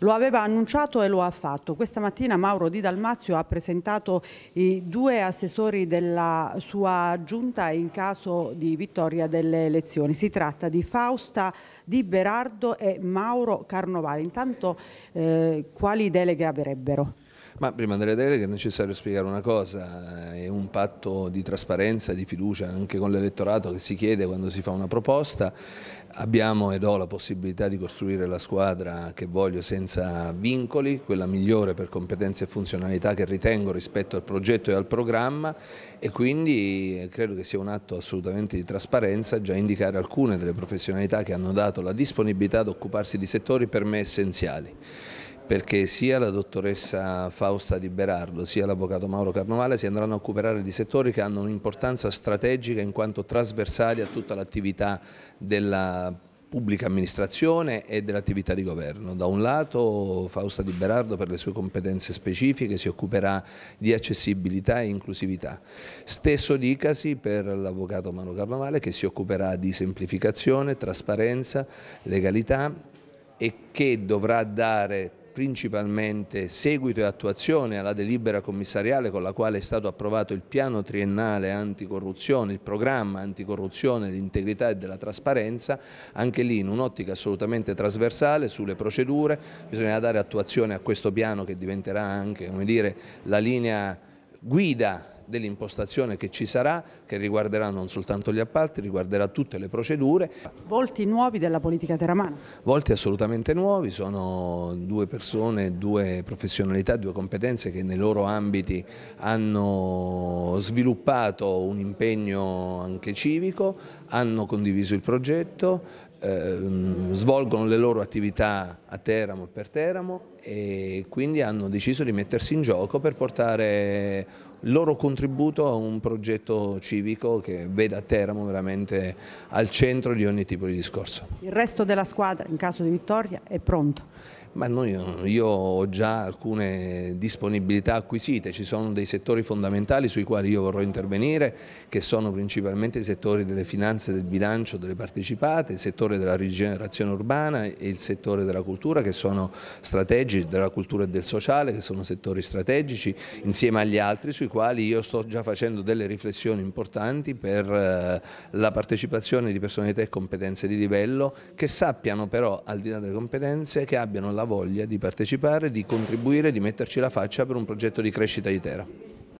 Lo aveva annunciato e lo ha fatto. Questa mattina Mauro Di Dalmazio ha presentato i due assessori della sua giunta in caso di vittoria delle elezioni. Si tratta di Fausta Di Berardo e Mauro Carnovali. Intanto eh, quali deleghe avrebbero? Ma prima delle deleghe è necessario spiegare una cosa, eh, è un patto di trasparenza di fiducia anche con l'elettorato che si chiede quando si fa una proposta. Abbiamo ed ho la possibilità di costruire la squadra che voglio senza vincoli, quella migliore per competenze e funzionalità che ritengo rispetto al progetto e al programma e quindi eh, credo che sia un atto assolutamente di trasparenza già indicare alcune delle professionalità che hanno dato la disponibilità ad occuparsi di settori per me essenziali perché sia la dottoressa Fausta Di Berardo sia l'avvocato Mauro Carnovale si andranno a occupare di settori che hanno un'importanza strategica in quanto trasversali a tutta l'attività della pubblica amministrazione e dell'attività di governo. Da un lato Fausta Di Berardo per le sue competenze specifiche si occuperà di accessibilità e inclusività. Stesso dicasi per l'avvocato Mauro Carnovale che si occuperà di semplificazione, trasparenza, legalità e che dovrà dare principalmente seguito e attuazione alla delibera commissariale con la quale è stato approvato il piano triennale anticorruzione, il programma anticorruzione, l'integrità e della trasparenza, anche lì in un'ottica assolutamente trasversale sulle procedure, bisogna dare attuazione a questo piano che diventerà anche dire, la linea guida dell'impostazione che ci sarà, che riguarderà non soltanto gli appalti, riguarderà tutte le procedure. Volti nuovi della politica teramana? Volti assolutamente nuovi, sono due persone, due professionalità, due competenze che nei loro ambiti hanno sviluppato un impegno anche civico, hanno condiviso il progetto, ehm, svolgono le loro attività a Teramo e per Teramo e quindi hanno deciso di mettersi in gioco per portare il loro contributo a un progetto civico che veda Teramo veramente al centro di ogni tipo di discorso. Il resto della squadra in caso di vittoria è pronto? Ma noi, io ho già alcune disponibilità acquisite, ci sono dei settori fondamentali sui quali io vorrò intervenire che sono principalmente i settori delle finanze, del bilancio, delle partecipate, il settore della rigenerazione urbana e il settore della cultura che sono strategici strategici della cultura e del sociale, che sono settori strategici, insieme agli altri sui quali io sto già facendo delle riflessioni importanti per eh, la partecipazione di personalità e competenze di livello che sappiano però, al di là delle competenze, che abbiano la voglia di partecipare, di contribuire, di metterci la faccia per un progetto di crescita di Terra.